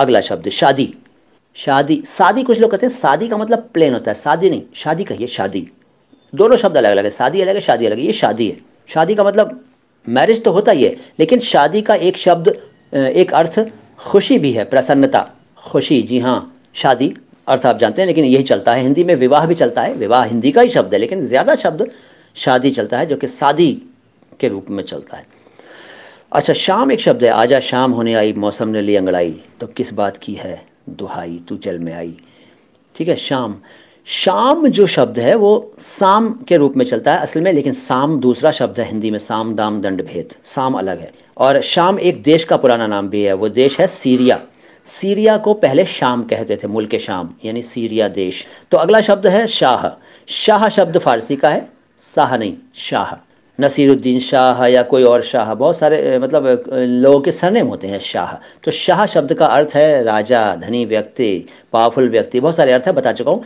अगला शब्द शादी शादी शादी कुछ लोग कहते हैं शादी का मतलब प्लेन होता है शादी नहीं शादी कहिए शादी दोनों शब्द अलग अलग है शादी अलग है शादी अलग है ये शादी है शादी का मतलब मैरिज तो होता ही है लेकिन शादी का एक शब्द एक अर्थ खुशी भी है प्रसन्नता खुशी जी हाँ शादी अर्थ आप जानते हैं लेकिन यही चलता है हिंदी में विवाह भी चलता है विवाह हिंदी का ही शब्द है लेकिन ज़्यादा शब्द शादी चलता है जो कि शादी के रूप में चलता है अच्छा शाम एक शब्द है आजा शाम होने आई मौसम ने ली अंगड़ाई तो किस बात की है दुहाई तू चल में आई ठीक है शाम शाम जो शब्द है वो साम के रूप में चलता है असल में लेकिन साम दूसरा शब्द है हिंदी में साम दाम दंड भेद साम अलग है और शाम एक देश का पुराना नाम भी है वो देश है सीरिया सीरिया को पहले शाम कहते थे मुल्क शाम यानी सीरिया देश तो अगला शब्द है शाह शाह शब्द फारसी का है शाह नहीं शाह नसीरुद्दीन शाह या कोई और शाह बहुत सारे मतलब लोगों के सरनेम होते हैं शाह तो शाह शब्द का अर्थ है राजा धनी व्यक्ति पावरफुल व्यक्ति बहुत सारे अर्थ है बता चुका हूँ